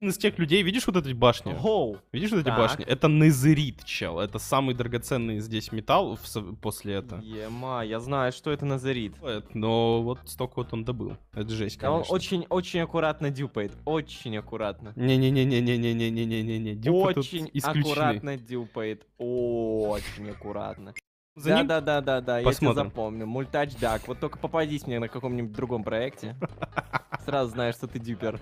из тех людей, видишь вот эти башни? Оу. Видишь вот эти так. башни? Это незерит, чел. Это самый драгоценный здесь металл в... после этого. Ема, я знаю, что это незерит. Но вот столько вот он добыл. Это жесть, конечно. Да он очень-очень аккуратно дюпает. Очень аккуратно. Не-не-не-не-не-не-не-не-не-не. Очень аккуратно дюпает. Очень аккуратно. За да, ним? да, да, да, да, я тебя запомню. Мультач Дак. Вот только попадись мне на каком-нибудь другом проекте. Сразу знаешь, что ты дюпер.